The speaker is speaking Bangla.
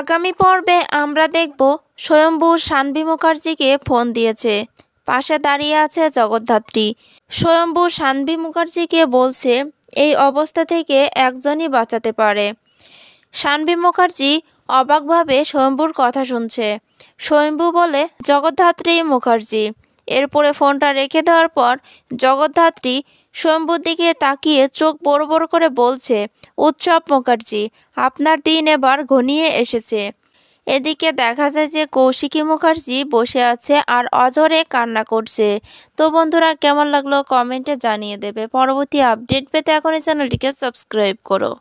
আগামী পর্বে আমরা দেখব স্বয়ম্ভু শানভি মুখার্জিকে ফোন দিয়েছে পাশে দাঁড়িয়ে আছে জগদ্ধাত্রী স্বয়ম্ভু শানভি মুখার্জিকে বলছে এই অবস্থা থেকে একজনই বাঁচাতে পারে শানভি মুখার্জি অবাকভাবে স্বয়ম্ভুর কথা শুনছে স্বয়ম্ভু বলে জগদ্ধাত্রী মুখার্জি এরপরে ফোনটা রেখে দেওয়ার পর জগদ্ধাত্রী শম্ভুর দিকে তাকিয়ে চোখ বড় বড় করে বলছে উৎসব মুখার্জি আপনার দিন এবার ঘনিয়ে এসেছে এদিকে দেখা যায় যে কৌশিকী মুখার্জি বসে আছে আর অজরে কান্না করছে তো বন্ধুরা কেমন লাগলো কমেন্টে জানিয়ে দেবে পরবর্তী আপডেট পেতে এখন এই চ্যানেলটিকে সাবস্ক্রাইব করো